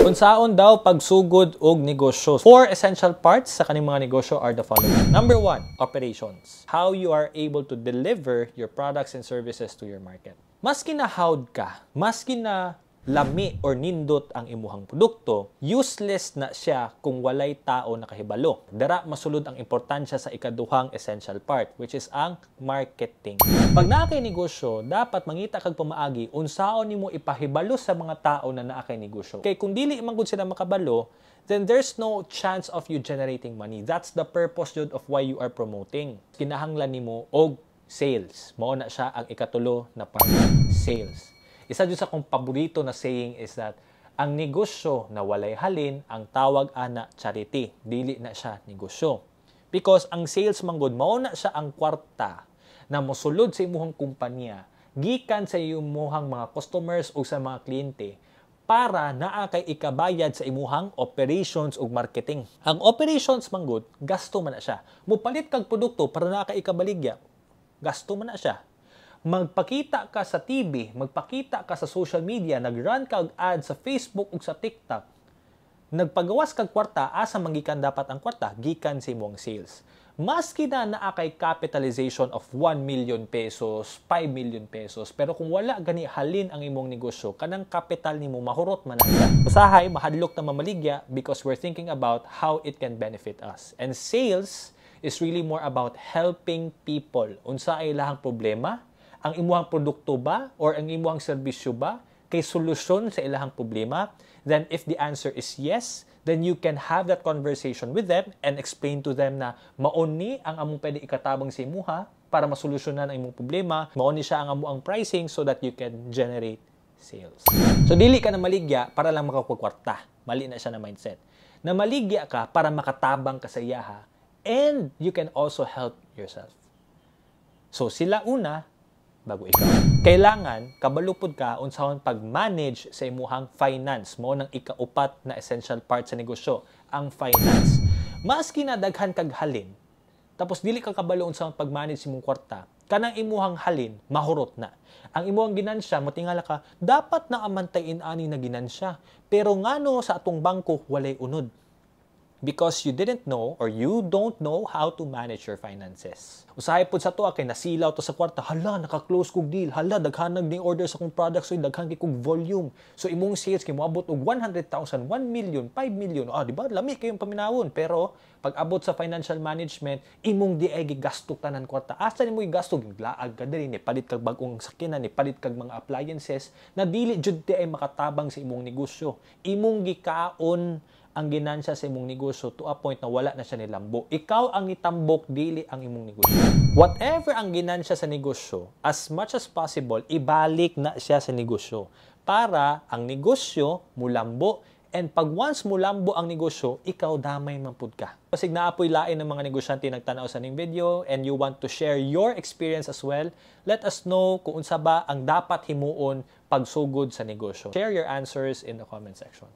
Unsaon daw pagsugod og negosyo? Four essential parts sa kaning mga negosyo are the following. Number one, operations. How you are able to deliver your products and services to your market. Maski na howd ka, maski na lami or nindot ang imuhang produkto, useless na siya kung walay tao nakahibalo. kahibalo. Dara masulod ang importansya sa ikaduhang essential part which is ang marketing. Pag naa kay negosyo, dapat mangita kag pamaagi unsaon nimo ipahibalo sa mga tao na naa kay negosyo. Kay kung dili man gud sila makabalo, then there's no chance of you generating money. That's the purpose dude, of why you are promoting. Kinahanglan nimo og sales. Mao na siya ang ikatulo na part, sales. Isa dyan sa kong paborito na saying is that, ang negosyo na walay halin, ang tawag ana charity. Dili na siya negosyo. Because ang sales manggod, mauna siya ang kwarta na mosulod sa imuhang kumpanya, gikan sa imuhang mga customers o sa mga kliyente, para naa kay ikabayad sa imuhang operations ug marketing. Ang operations manggod, gasto man na siya. Mupalit kag produkto para naa kay ikabaligya, gasto man na siya magpakita ka sa TV, magpakita ka sa social media, nag-run ka og ad sa Facebook ug sa TikTok, nagpagawas kag kwarta, asa manggikan dapat ang kwarta? Gikan sa imong sales. Maski na naa kay capitalization of 1 million pesos, 5 million pesos, pero kung wala gani halin ang imong negosyo, kanang kapital nimo mahurot man ang usahay mahadlok ta mamaligya because we're thinking about how it can benefit us. And sales is really more about helping people. Unsa ay lahang problema, ang imuhang produkto ba or ang imuhang serbisyo ba kay solusyon sa ilahang problema? Then if the answer is yes, then you can have that conversation with them and explain to them na maoni ang among pwede ikatabang sa imuha para masolusyonan ang imong problema. Maoni siya ang among pricing so that you can generate sales. So dili ka na maligya para lang makakukwarta. Mali na siya na mindset. Na maligya ka para makatabang kasayaha and you can also help yourself. So sila una, bago ikaw. Kailangan kabalupod ka unsahon pag-manage sa imuhang finance mo ng ikaupat na essential part sa negosyo, ang finance. Maski na daghan kag halin, tapos dili ka kabalo unsahon pag-manage sa imong kwarta, kanang imuhang halin mahurot na. Ang imuhang ginansya mo tingala ka dapat na amantayin ani na ginansya, pero ngano sa atong bangko walay unod because you didn't know or you don't know how to manage your finances. Usahay po sa to ah, kay nasilaw to sa kwarta, hala naka-close kog deal, hala daghanag ning order sa kong products so daghan kay kog volume. So imong sales kay moabot og 100,000, 1 million, 5 million. Ah, di ba? Lami kayong paminawon. Pero pag abot sa financial management, imong di diay gigasto tanan kwarta. Asa nimo gasto Giglaag ka diri ni palit kag bag-ong sakyanan, palit kag mga appliances na dili jud diay makatabang sa imong negosyo. Imong gikaon ang ginansya sa imong negosyo to a point na wala na siya nilambo. Ikaw ang nitambok dili ang imong negosyo. Whatever ang ginansya sa negosyo, as much as possible, ibalik na siya sa negosyo para ang negosyo mulambo and pag once mulambo ang negosyo, ikaw damay man pud ka. Kasi naapoy lain ng mga negosyante nagtanaw sa ning video and you want to share your experience as well, let us know kung unsa ba ang dapat himuon pag sugod sa negosyo. Share your answers in the comment section.